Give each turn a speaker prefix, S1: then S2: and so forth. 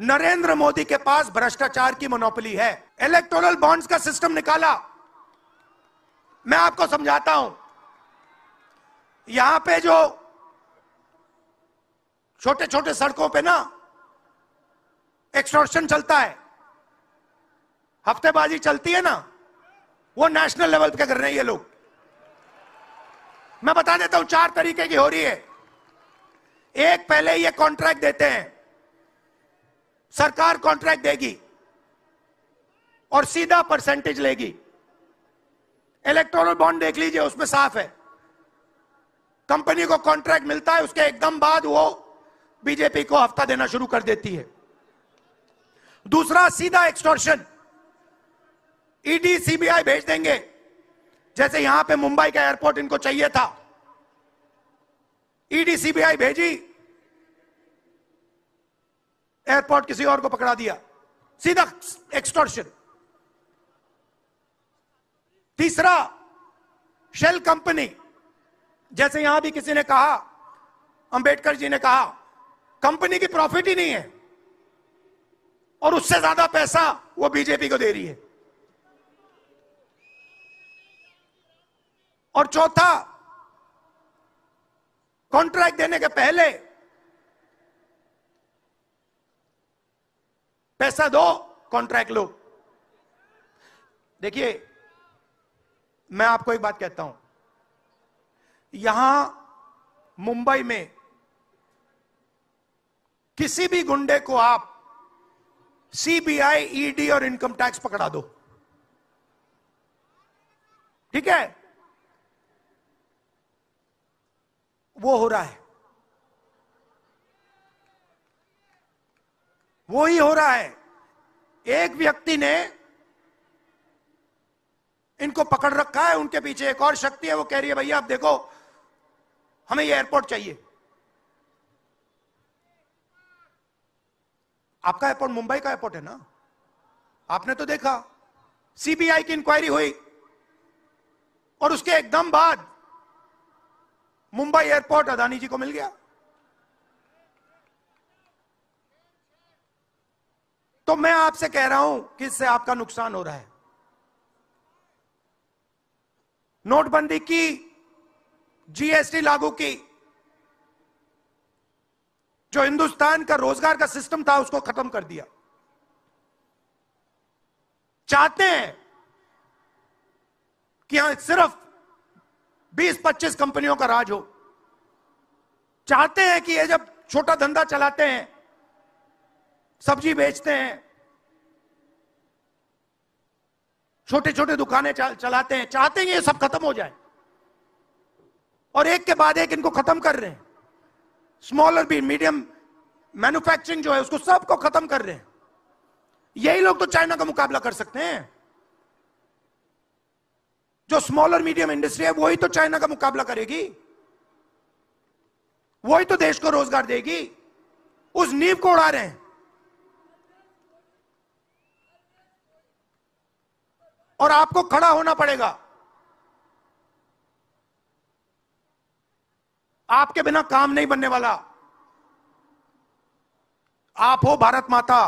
S1: नरेंद्र मोदी के पास भ्रष्टाचार की मोनोपली है इलेक्टोरल बॉन्ड्स का सिस्टम निकाला मैं आपको समझाता हूं यहां पे जो छोटे छोटे सड़कों पे ना एक्सटॉर्शन चलता है हफ्तेबाजी चलती है ना वो नेशनल लेवल पे कर रहे हैं ये लोग मैं बता देता हूं चार तरीके की हो रही है एक पहले ये कॉन्ट्रैक्ट देते हैं सरकार कॉन्ट्रैक्ट देगी और सीधा परसेंटेज लेगी इलेक्ट्रॉनिक बॉन्ड देख लीजिए उसमें साफ है कंपनी को कॉन्ट्रैक्ट मिलता है उसके एकदम बाद वो बीजेपी को हफ्ता देना शुरू कर देती है दूसरा सीधा एक्सटॉर्शन ईडी सीबीआई भेज देंगे जैसे यहां पे मुंबई का एयरपोर्ट इनको चाहिए था ईडी e सीबीआई भेजी एयरपोर्ट किसी और को पकड़ा दिया सीधा एक्सटॉर्शन तीसरा शेल कंपनी जैसे यहां भी किसी ने कहा अंबेडकर जी ने कहा कंपनी की प्रॉफिट ही नहीं है और उससे ज्यादा पैसा वो बीजेपी को दे रही है और चौथा कॉन्ट्रैक्ट देने के पहले पैसा दो कॉन्ट्रैक्ट लो देखिए मैं आपको एक बात कहता हूं यहां मुंबई में किसी भी गुंडे को आप सीबीआई ईडी e और इनकम टैक्स पकड़ा दो ठीक है वो हो रहा है वो ही हो रहा है एक व्यक्ति ने इनको पकड़ रखा है उनके पीछे एक और शक्ति है वो कह रही है भैया आप देखो हमें ये एयरपोर्ट चाहिए आपका एयरपोर्ट मुंबई का एयरपोर्ट है ना आपने तो देखा सीबीआई की इंक्वायरी हुई और उसके एकदम बाद मुंबई एयरपोर्ट अदानी जी को मिल गया तो मैं आपसे कह रहा हूं कि इससे आपका नुकसान हो रहा है नोटबंदी की जीएसटी लागू की जो हिंदुस्तान का रोजगार का सिस्टम था उसको खत्म कर दिया चाहते हैं कि यहां सिर्फ 20-25 कंपनियों का राज हो चाहते हैं कि ये जब छोटा धंधा चलाते हैं सब्जी बेचते हैं छोटे छोटे दुकानें चलाते हैं चाहते हैं ये सब खत्म हो जाए और एक के बाद एक इनको खत्म कर रहे हैं स्मॉलर भी मीडियम मैन्युफैक्चरिंग जो है उसको सबको खत्म कर रहे हैं यही लोग तो चाइना का मुकाबला कर सकते हैं जो स्मॉलर मीडियम इंडस्ट्री है वही तो चाइना का मुकाबला करेगी वही तो देश को रोजगार देगी उस नींव को उड़ा रहे हैं और आपको खड़ा होना पड़ेगा आपके बिना काम नहीं बनने वाला आप हो भारत माता